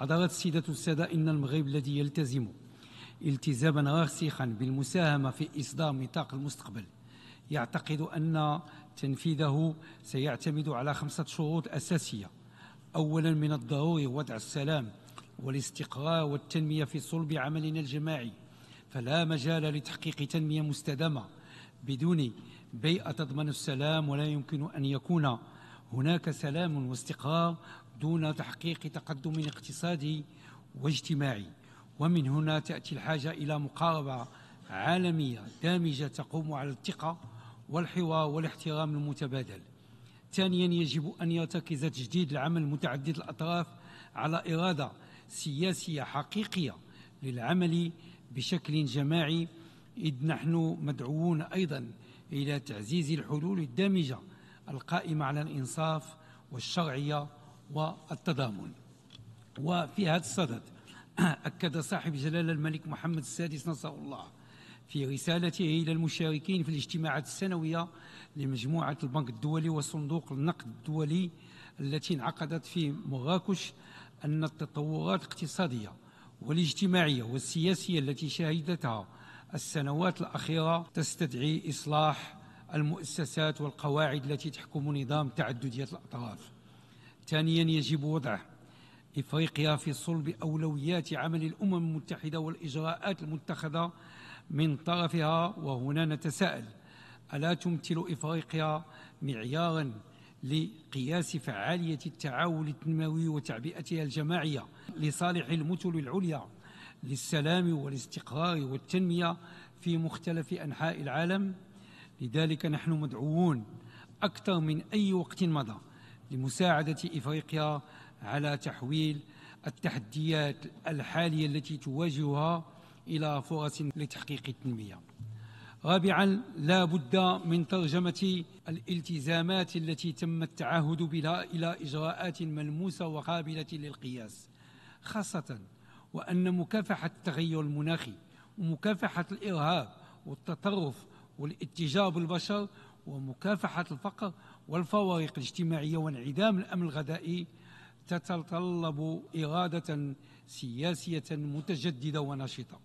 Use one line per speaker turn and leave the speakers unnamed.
حضرات السيدة السادة إن المغرب الذي يلتزم التزاما راسخا بالمساهمة في إصدار ميثاق المستقبل يعتقد أن تنفيذه سيعتمد على خمسة شروط أساسية أولا من الضروري وضع السلام والاستقرار والتنمية في صلب عملنا الجماعي فلا مجال لتحقيق تنمية مستدامة بدون بيئة تضمن السلام ولا يمكن أن يكون هناك سلام واستقرار دون تحقيق تقدم اقتصادي واجتماعي ومن هنا تأتي الحاجة إلى مقاربة عالمية دامجة تقوم على الثقة والحوار والاحترام المتبادل ثانيا يجب أن يرتكز تجديد العمل متعدد الأطراف على إرادة سياسية حقيقية للعمل بشكل جماعي إذ نحن مدعوون أيضا إلى تعزيز الحلول الدامجة القائمة على الإنصاف والشرعية والتضامن وفي هذا الصدد أكد صاحب جلالة الملك محمد السادس نصره الله في رسالته إلى المشاركين في الاجتماعات السنوية لمجموعة البنك الدولي وصندوق النقد الدولي التي انعقدت في مراكش أن التطورات الاقتصادية والاجتماعية والسياسية التي شهدتها السنوات الأخيرة تستدعي إصلاح المؤسسات والقواعد التي تحكم نظام تعددية الأطراف ثانيا يجب وضع إفريقيا في صلب أولويات عمل الأمم المتحدة والإجراءات المتخذة من طرفها وهنا نتساءل ألا تمثل إفريقيا معيارا لقياس فعالية التعاون التنموي وتعبئتها الجماعية لصالح المثل العليا للسلام والاستقرار والتنمية في مختلف أنحاء العالم؟ لذلك نحن مدعوون أكثر من أي وقت مضى لمساعدة إفريقيا على تحويل التحديات الحالية التي تواجهها إلى فرص لتحقيق التنمية رابعا لا بد من ترجمة الالتزامات التي تم التعهد بها إلى إجراءات ملموسة وقابلة للقياس خاصة وأن مكافحة التغير المناخي ومكافحة الإرهاب والتطرف والاتجاه بالبشر ومكافحة الفقر والفوارق الاجتماعية وانعدام الأمن الغذائي تتطلب إرادة سياسية متجددة ونشطة